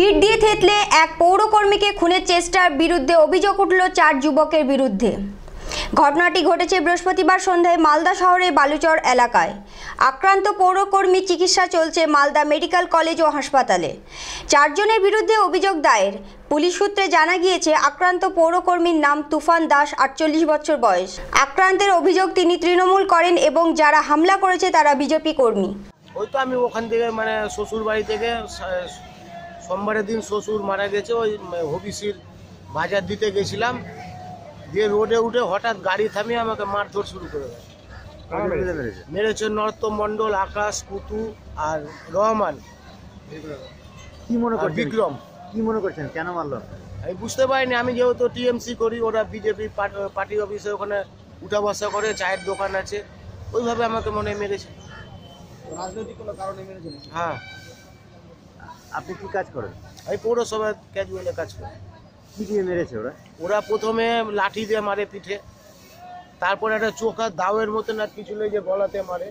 hit দিয়ে থেতলে এক পৌরকর্মীকে খুনের চেষ্টার বিরুদ্ধে অভিযোগ উঠল চার যুবকের বিরুদ্ধে ঘটনাটি ঘটেছে বৃহস্পতিবার সন্ধ্যায় মালদা শহরের বালুচর এলাকায় আক্রান্ত পৌরকর্মী চিকিৎসা চলছে মালদা মেডিকেল কলেজ ও হাসপাতালে চারজনের বিরুদ্ধে অভিযোগ দায়ের পুলিশ সূত্রে জানা গিয়েছে আক্রান্ত পৌরকর্মীর নাম তুফান দাস আটচল্লিশ বছর বয়স আক্রান্তের অভিযোগ তিনি তৃণমূল করেন এবং যারা হামলা করেছে তারা বিজেপি কর্মী ওই তো আমি ওখান থেকে মানে শ্বশুর বাড়ি থেকে সোমবারের দিন শ্বশুর মারা গেছে ওই হবিসির বাজার দিতে গেছিলাম দিয়ে রোডে উঠে হঠাৎ গাড়ি থামিয়ে আমাকে মারধর শুরু করে মেরেছে নর্ত মণ্ডল আকাশ পুতু আর রহমান কি মনে করছেন বিক্রম কি মনে করছেন কেন মারল আমি বুঝতে পারিনি আমি যেহেতু টিএমসি করি ওরা বিজেপি পার্টি অফিসে ওখানে উঠা বসা করে চায়ের দোকান আছে ওইভাবে আমাকে মনে মেরেছে রাজনৈতিক কোনো কারণে মেরেছে হ্যাঁ আপনি কি কাজ করেন আমি পৌরসভা ক্যাজুয়ালে কাজ করি কি দিয়ে মেরেছে ওরা ওরা প্রথমে লাঠি দিয়ে মারে পিঠে তারপরে একটা চোখা দাওয়ের মতন আর কিছু নেই যে বলাতে মারে